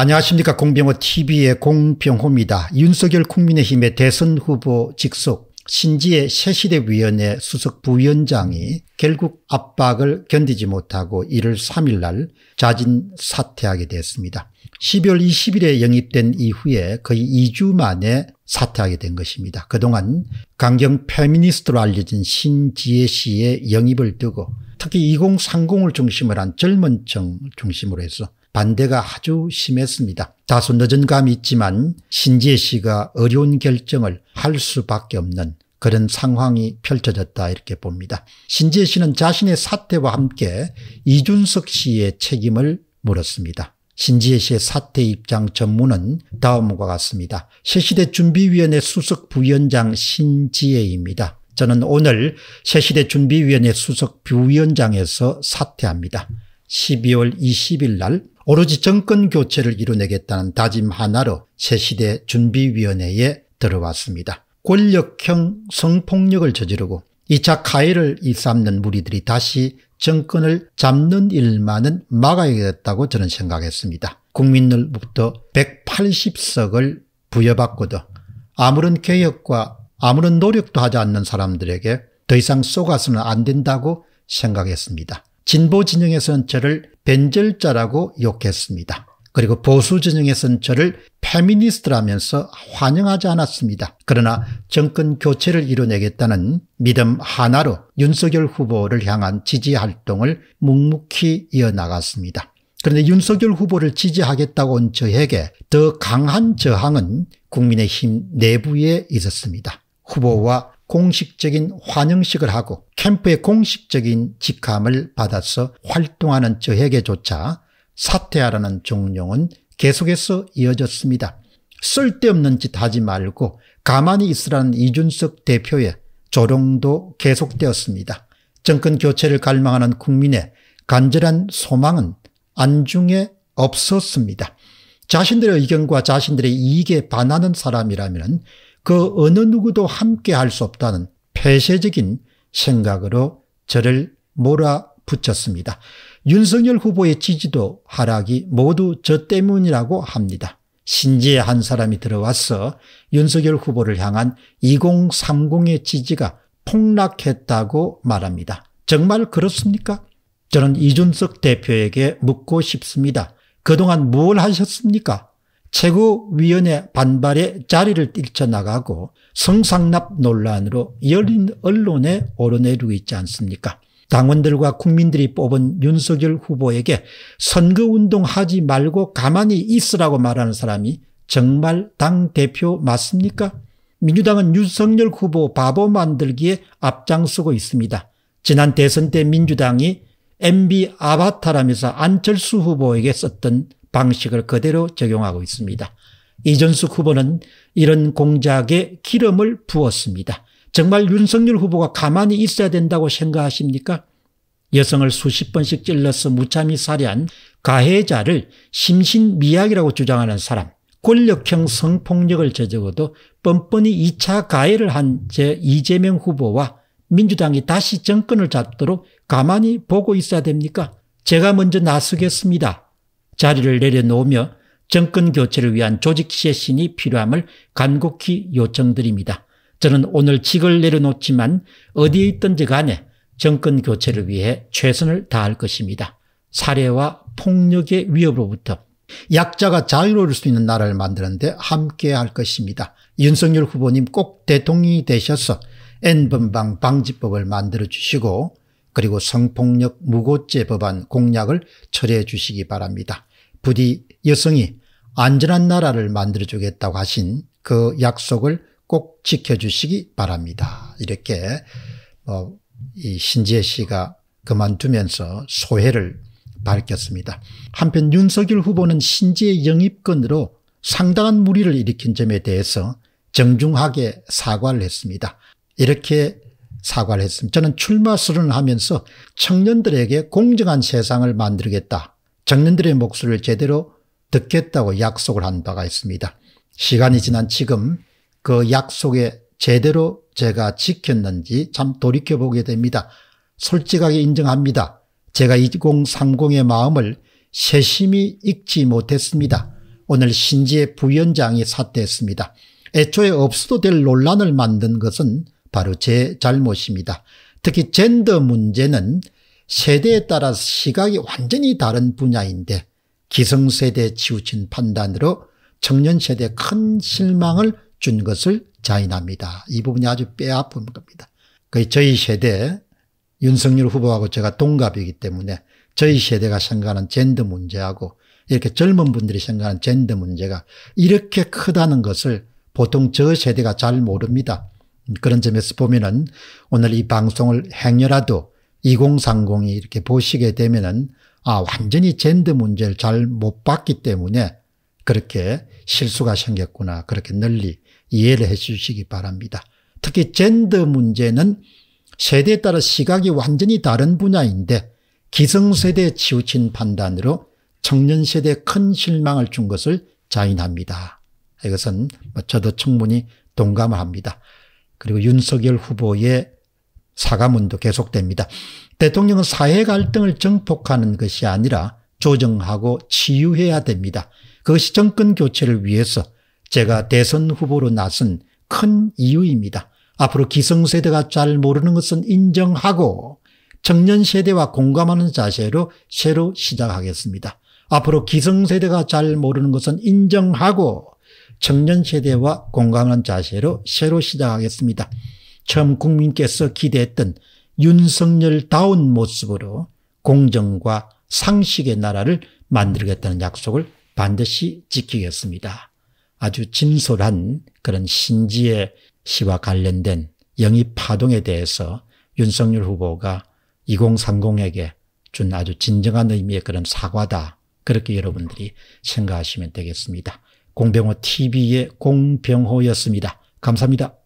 안녕하십니까 공병호 tv의 공병호입니다. 윤석열 국민의힘의 대선 후보 직속 신지의 새시대위원회 수석 부위원장이 결국 압박을 견디지 못하고 이를 3일 날 자진 사퇴하게 됐습니다. 12월 20일에 영입된 이후에 거의 2주 만에 사퇴하게 된 것입니다. 그동안 강경 페미니스트로 알려진 신지혜 씨의 영입을 두고 특히 2030을 중심으로 한 젊은 층 중심으로 해서 반대가 아주 심했습니다. 다소 늦은 감이 있지만 신재 씨가 어려운 결정을 할 수밖에 없는 그런 상황이 펼쳐졌다 이렇게 봅니다. 신재 씨는 자신의 사태와 함께 이준석 씨의 책임을 물었습니다. 신지혜 씨의 사태 입장 전문은 다음과 같습니다. 새시대 준비위원회 수석 부위원장 신지혜입니다. 저는 오늘 새시대 준비위원회 수석 부위원장에서 사퇴합니다. 12월 20일 날 오로지 정권 교체를 이뤄내겠다는 다짐 하나로 새시대 준비위원회에 들어왔습니다. 권력형 성폭력을 저지르고 2차 가해를 일삼는 무리들이 다시 정권을 잡는 일만은 막아야겠다고 저는 생각했습니다. 국민들부터 180석을 부여받고도 아무런 개혁과 아무런 노력도 하지 않는 사람들에게 더 이상 쏘아서는안 된다고 생각했습니다. 진보 진영에서는 저를 변절자라고 욕했습니다. 그리고 보수 진영에선 저를 페미니스트라면서 환영하지 않았습니다. 그러나 정권 교체를 이뤄내겠다는 믿음 하나로 윤석열 후보를 향한 지지 활동을 묵묵히 이어나갔습니다. 그런데 윤석열 후보를 지지하겠다고 온 저에게 더 강한 저항은 국민의힘 내부에 있었습니다. 후보와 공식적인 환영식을 하고 캠프의 공식적인 직함을 받아서 활동하는 저에게조차 사퇴하라는 종용은 계속해서 이어졌습니다. 쓸데없는 짓 하지 말고 가만히 있으라는 이준석 대표의 조롱도 계속되었습니다. 정권 교체를 갈망하는 국민의 간절한 소망은 안중에 없었습니다. 자신들의 의견과 자신들의 이익에 반하는 사람이라면 그 어느 누구도 함께 할 수 없다는 폐쇄적인 생각으로 저를 몰아붙였습니다. 윤석열 후보의 지지도 하락이 모두 저 때문이라고 합니다. 신지에 한 사람이 들어와서 윤석열 후보를 향한 2030의 지지가 폭락했다고 말합니다. 정말 그렇습니까? 저는 이준석 대표에게 묻고 싶습니다. 그동안 뭘 하셨습니까? 최고위원회 반발에 자리를 뛰쳐나가고 성상납 논란으로 열린 언론에 오르내리고 있지 않습니까 당원들과 국민들이 뽑은 윤석열 후보에게 선거운동 하지 말고 가만히 있으라고 말하는 사람이 정말 당대표 맞습니까? 민주당은 윤석열 후보 바보 만들기에 앞장서고 있습니다. 지난 대선 때 민주당이 MB 아바타라면서 안철수 후보에게 썼던 방식을 그대로 적용하고 있습니다. 이전숙 후보는 이런 공작에 기름을 부었습니다. 정말 윤석열 후보가 가만히 있어야 된다고 생각하십니까? 여성을 수십 번씩 찔러서 무참히 살해한 가해자를 심신미약이라고 주장하는 사람, 권력형 성폭력을 저지르고도 뻔뻔히 2차 가해를 한 제 이재명 후보와 민주당이 다시 정권을 잡도록 가만히 보고 있어야 됩니까? 제가 먼저 나서겠습니다. 자리를 내려놓으며 정권 교체를 위한 조직 쇄신이 필요함을 간곡히 요청드립니다. 저는 오늘 직을 내려놓지만 어디에 있든지 간에 정권 교체를 위해 최선을 다할 것입니다. 살해와 폭력의 위협으로부터 약자가 자유로울 수 있는 나라를 만드는데 함께 할 것입니다. 윤석열 후보님 꼭 대통령이 되셔서 N번방 방지법을 만들어 주시고 그리고 성폭력 무고죄 법안 공약을 처리해 주시기 바랍니다. 부디 여성이 안전한 나라를 만들어주겠다고 하신 그 약속을 꼭 지켜주시기 바랍니다. 이렇게 어, 이 신지혜 씨가 그만두면서 소회를 밝혔습니다. 한편 윤석열 후보는 신지의 영입건으로 상당한 무리를 일으킨 점에 대해서 정중하게 사과를 했습니다. 이렇게 사과를 했습니다. 저는 출마 선언을 하면서 청년들에게 공정한 세상을 만들겠다. 청년들의 목소리를 제대로 듣겠다고 약속을 한 바가 있습니다. 시간이 지난 지금 그 약속에 제대로 제가 지켰는지 참 돌이켜보게 됩니다. 솔직하게 인정합니다. 제가 2030의 마음을 세심히 읽지 못했습니다. 오늘 신지의 부위원장이 사퇴했습니다. 애초에 없어도 될 논란을 만든 것은 바로 제 잘못입니다. 특히 젠더 문제는 세대에 따라 시각이 완전히 다른 분야인데 기성세대에 치우친 판단으로 청년 세대에 큰 실망을 준 것을 자인합니다. 이 부분이 아주 뼈아픈 겁니다. 거의 저희 세대 윤석열 후보하고 제가 동갑이기 때문에 저희 세대가 생각하는 젠더 문제하고 이렇게 젊은 분들이 생각하는 젠더 문제가 이렇게 크다는 것을 보통 저 세대가 잘 모릅니다. 그런 점에서 보면은 오늘 이 방송을 행여라도 2030이 이렇게 보시게 되면은 아, 완전히 젠더 문제를 잘 못 봤기 때문에 그렇게 실수가 생겼구나. 그렇게 널리 이해를 해 주시기 바랍니다. 특히 젠더 문제는 세대에 따라 시각이 완전히 다른 분야인데 기성세대에 치우친 판단으로 청년 세대에 큰 실망을 준 것을 자인합니다. 이것은 뭐 저도 충분히 동감 합니다. 그리고 윤석열 후보의 사과문도 계속됩니다. 대통령은 사회 갈등을 정폭하는 것이 아니라 조정하고 치유해야 됩니다. 그것이 정권 교체를 위해서 제가 대선 후보로 나선 큰 이유입니다. 앞으로 기성세대가 잘 모르는 것은 인정하고 청년 세대와 공감하는 자세로 새로 시작하겠습니다. 앞으로 기성세대가 잘 모르는 것은 인정하고 청년 세대와 공감하는 자세로 새로 시작하겠습니다. 처음 국민께서 기대했던 윤석열다운 모습으로 공정과 상식의 나라를 만들겠다는 약속을 반드시 지키겠습니다. 아주 진솔한 그런 신지의 시와 관련된 영입 파동에 대해서 윤석열 후보가 2030에게 준 아주 진정한 의미의 그런 사과다. 그렇게 여러분들이 생각하시면 되겠습니다. 공병호 TV의 공병호였습니다. 감사합니다.